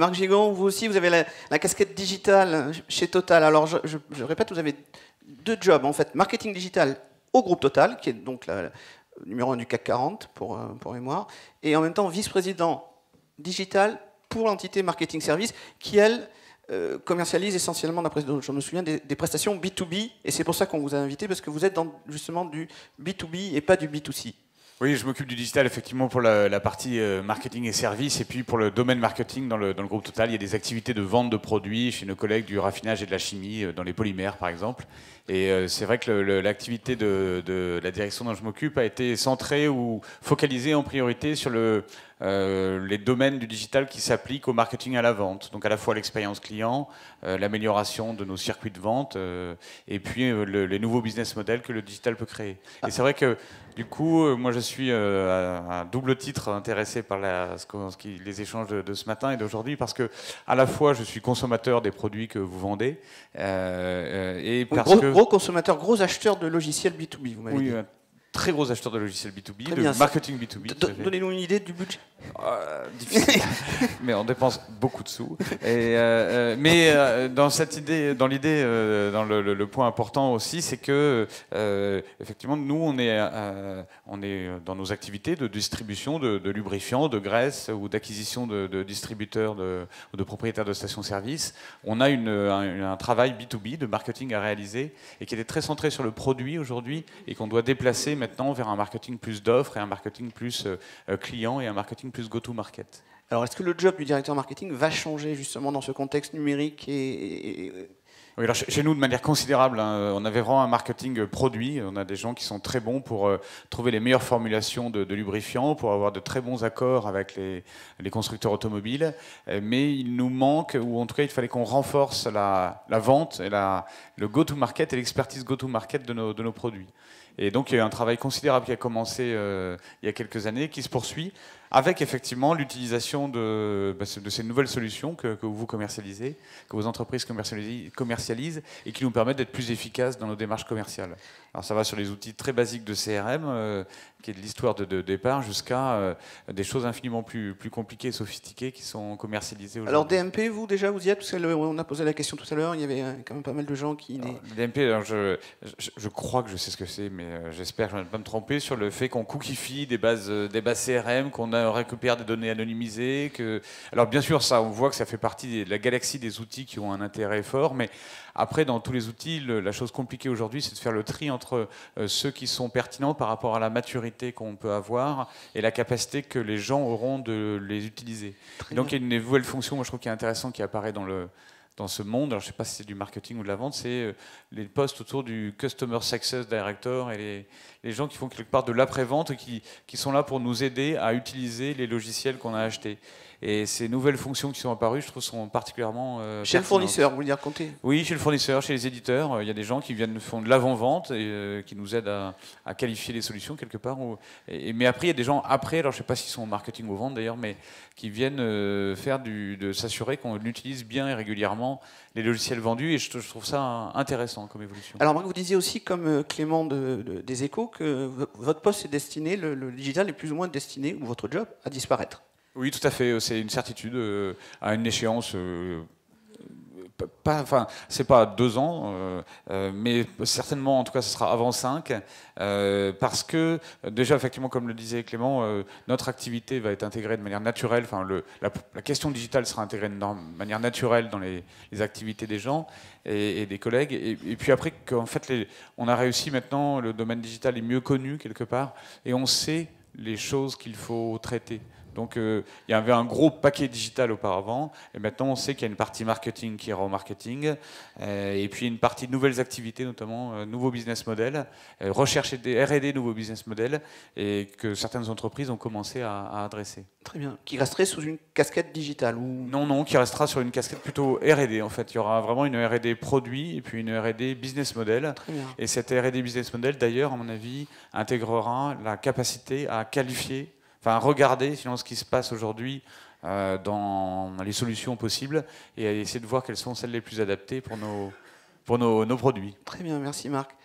Marc Gigon, vous aussi, vous avez la, casquette digitale chez Total. Alors, je, répète, vous avez deux jobs, en fait. Marketing digital au groupe Total, qui est donc le numéro 1 du CAC 40, euh, pour, mémoire, et en même temps vice-président digital pour l'entité marketing service, qui, elle, euh, commercialise essentiellement, d'après je me souviens, des, des prestations B2B, et c'est pour ça qu'on vous a invité, parce que vous êtes dans justement du B2B et pas du B2C. Oui, je m'occupe du digital effectivement pour la, partie euh, marketing et services et puis pour le domaine marketing dans le, groupe Total. Il y a des activités de vente de produits chez nos collègues du raffinage et de la chimie, euh, dans les polymères par exemple. Et euh, c'est vrai que l'activité de, de, la direction dont je m'occupe a été centrée ou focalisée en priorité sur le, euh, les domaines du digital qui s'appliquent au marketing à la vente. Donc à la fois l'expérience client, euh, l'amélioration de nos circuits de vente euh, et puis les nouveaux business models que le digital peut créer. Et ah. c'est vrai que du coup, moi je suis à, double titre intéressé par la, ce qui, les échanges de, ce matin et d'aujourd'hui parce que à la fois je suis consommateur des produits que vous vendez et parce gros, que... gros consommateur, gros acheteur de logiciels B2B, vous m'avez dit très gros acheteurs de logiciels B2B, de marketing B2B. Donnez-nous une idée du budget. Ah, difficile. mais on dépense beaucoup de sous. Euh, euh, mais euh, dans cette idée, dans l'idée, dans le, point important aussi, c'est que effectivement, nous, on est, on est dans nos activités de distribution de, lubrifiants, de graisse ou d'acquisition de, distributeurs de, ou de propriétaires de stations-service. On a une, un, travail B2B de marketing à réaliser et qui était très centré sur le produit aujourd'hui et qu'on doit déplacer maintenant vers un marketing plus d'offres et un marketing plus euh, euh, client et un marketing plus go-to-market. Alors, est-ce que le job du directeur marketing va changer justement dans ce contexte numérique et chez nous, de manière considérable, hein, euh, on avait vraiment un marketing euh, produit. On a des gens qui sont très bons pour euh, trouver les meilleures formulations de, lubrifiants, pour avoir de très bons accords avec les, constructeurs automobiles. Mais il nous manque, ou en tout cas, il fallait qu'on renforce la, vente et le go-to-market et l'expertise go-to-market de nos, produits. Et donc, il y a eu un travail considérable qui a commencé il y a quelques années, qui se poursuit avec effectivement l'utilisation de, bah, de, ces nouvelles solutions que, vous commercialisez, que vos entreprises commercialisent, et qui nous permettent d'être plus efficaces dans nos démarches commerciales. Alors ça va sur les outils très basiques de CRM, euh, qui est de l'histoire de, départ, jusqu'à euh, des choses infiniment plus, plus compliquées et sophistiquées qui sont commercialisées aujourd'hui. Alors DMP, vous déjà, vous y êtes parce On a posé la question tout à l'heure, il y avait euh, quand même pas mal de gens qui... DMP, je, crois que je sais ce que c'est, mais j'espère que je ne vais pas me tromper sur le fait qu'on cookifie des bases, des bases CRM, qu'on a euh, récupère des données anonymisées. Que... Alors bien sûr, ça, on voit que ça fait partie de la galaxie des outils qui ont un intérêt fort, mais après, dans tous les outils, la chose compliquée aujourd'hui, c'est de faire le tri entre euh, ceux qui sont pertinents par rapport à la maturité qu'on peut avoir et la capacité que les gens auront de les utiliser. donc il y a une nouvelle fonction, moi je trouve, qui est intéressante, qui apparaît dans le dans ce monde, je ne sais pas si c'est du marketing ou de la vente, c'est euh, les postes autour du Customer Success Director et les, gens qui font quelque part de l'après-vente, qui, qui sont là pour nous aider à utiliser les logiciels qu'on a achetés. Et ces nouvelles fonctions qui sont apparues, je trouve, sont particulièrement. Euh, chez le fournisseur, vous voulez dire compter Oui, chez le fournisseur, chez les éditeurs. Il y a des gens qui viennent font de l'avant-vente et euh, qui nous aident à, qualifier les solutions quelque part. mais après, il y a des gens après, alors je ne sais pas s'ils sont au marketing ou vente d'ailleurs, mais qui viennent faire du, de s'assurer qu'on l'utilise bien et régulièrement les logiciels vendus, et je, trouve ça intéressant comme évolution. Alors, moi vous disiez aussi, comme euh, Clément des Échos, que votre poste est destiné, le, digital est plus ou moins destiné, ou votre job, à disparaître. Oui, tout à fait. C'est une certitude euh, à une échéance euh, enfin, c'est pas deux ans, euh, euh, mais certainement, en tout cas, ce sera avant cinq, euh, parce que déjà, effectivement, comme le disait Clément, notre activité va être intégrée de manière naturelle. Enfin, la, question digitale sera intégrée de manière naturelle dans les, activités des gens et, des collègues. Et, puis après, qu'en fait, on a réussi maintenant, le domaine digital est mieux connu quelque part, et on sait les choses qu'il faut traiter. Donc euh, il y avait un gros paquet digital auparavant, et maintenant on sait qu'il y a une partie marketing qui est au marketing, euh, et puis une partie de nouvelles activités, notamment euh, nouveaux business models, recherche et RD, nouveaux business models, et que certaines entreprises ont commencé à, adresser. Très bien. Qui resterait sous une casquette digitale ou... Non, non, qui restera sur une casquette plutôt RD en fait. Il y aura vraiment une RD produit et puis une RD business model. Très bien. Et cette RD business model, d'ailleurs, à mon avis, intégrera la capacité à qualifier enfin regarder ce qui se passe aujourd'hui euh, dans les solutions possibles et essayer de voir quelles sont celles les plus adaptées pour nos produits. Très bien, merci Marc.